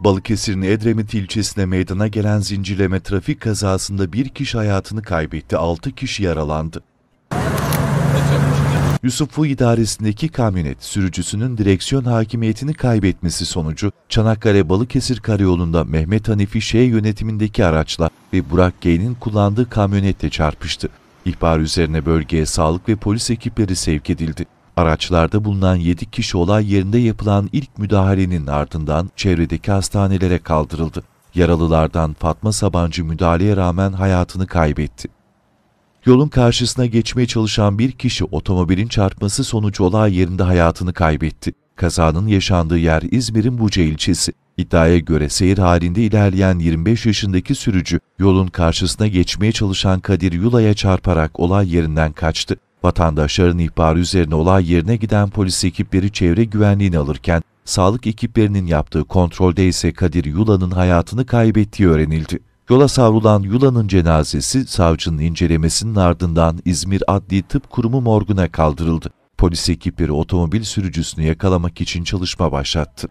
Balıkesir'in Edremit ilçesinde meydana gelen zincirleme trafik kazasında bir kişi hayatını kaybetti, 6 kişi yaralandı. Yusuf'u idaresindeki kamyonet sürücüsünün direksiyon hakimiyetini kaybetmesi sonucu Çanakkale-Balıkesir karayolunda Mehmet Hanifi Şey yönetimindeki araçla ve Burak Gey'nin kullandığı kamyonette çarpıştı. İhbar üzerine bölgeye sağlık ve polis ekipleri sevk edildi. Araçlarda bulunan 7 kişi olay yerinde yapılan ilk müdahalenin ardından çevredeki hastanelere kaldırıldı. Yaralılardan Fatma Sabancı müdahaleye rağmen hayatını kaybetti. Yolun karşısına geçmeye çalışan bir kişi otomobilin çarpması sonucu olay yerinde hayatını kaybetti. Kazanın yaşandığı yer İzmir'in Buca ilçesi. İddiaya göre seyir halinde ilerleyen 25 yaşındaki sürücü yolun karşısına geçmeye çalışan Kadir Yula'ya çarparak olay yerinden kaçtı. Vatandaşların ihbarı üzerine olay yerine giden polis ekipleri çevre güvenliğini alırken, sağlık ekiplerinin yaptığı kontrolde ise Kadir Yula'nın hayatını kaybettiği öğrenildi. Yola savrulan Yula'nın cenazesi savcının incelemesinin ardından İzmir Adli Tıp Kurumu morguna kaldırıldı. Polis ekipleri otomobil sürücüsünü yakalamak için çalışma başlattı.